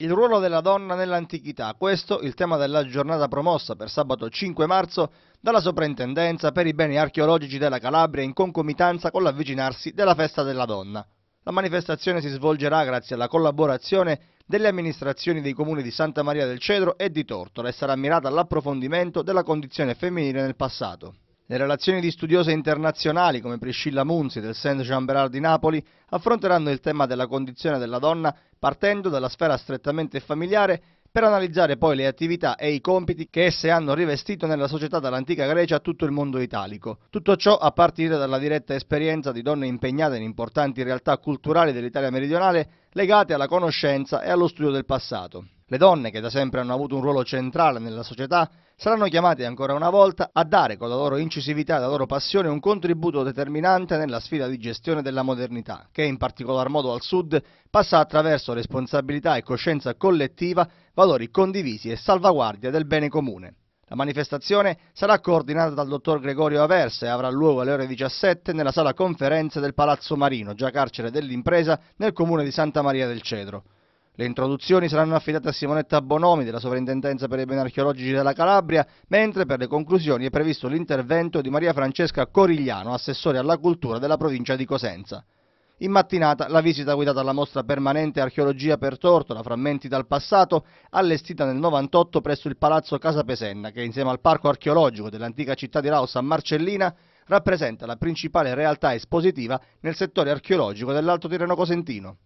Il ruolo della donna nell'antichità, questo il tema della giornata promossa per sabato 5 marzo dalla Soprintendenza per i beni archeologici della Calabria in concomitanza con l'avvicinarsi della Festa della Donna. La manifestazione si svolgerà grazie alla collaborazione delle amministrazioni dei comuni di Santa Maria del Cedro e di Tortola e sarà mirata all'approfondimento della condizione femminile nel passato. Le relazioni di studiose internazionali come Priscilla Munzi del Saint Jean Berard di Napoli affronteranno il tema della condizione della donna partendo dalla sfera strettamente familiare per analizzare poi le attività e i compiti che esse hanno rivestito nella società dall'antica Grecia a tutto il mondo italico. Tutto ciò a partire dalla diretta esperienza di donne impegnate in importanti realtà culturali dell'Italia meridionale legate alla conoscenza e allo studio del passato. Le donne, che da sempre hanno avuto un ruolo centrale nella società, saranno chiamate ancora una volta a dare con la loro incisività e la loro passione un contributo determinante nella sfida di gestione della modernità, che in particolar modo al Sud passa attraverso responsabilità e coscienza collettiva, valori condivisi e salvaguardia del bene comune. La manifestazione sarà coordinata dal dottor Gregorio Aversa e avrà luogo alle ore 17 nella sala conferenze del Palazzo Marino, già carcere dell'impresa, nel comune di Santa Maria del Cedro. Le introduzioni saranno affidate a Simonetta Bonomi della Sovrintendenza per i beni archeologici della Calabria, mentre per le conclusioni è previsto l'intervento di Maria Francesca Corigliano, assessore alla cultura della provincia di Cosenza. In mattinata la visita guidata alla mostra permanente Archeologia per Tortola, frammenti dal passato, allestita nel 98 presso il Palazzo Casa Pesenna, che insieme al Parco Archeologico dell'antica città di Rao a Marcellina rappresenta la principale realtà espositiva nel settore archeologico dell'Alto Tirreno Cosentino.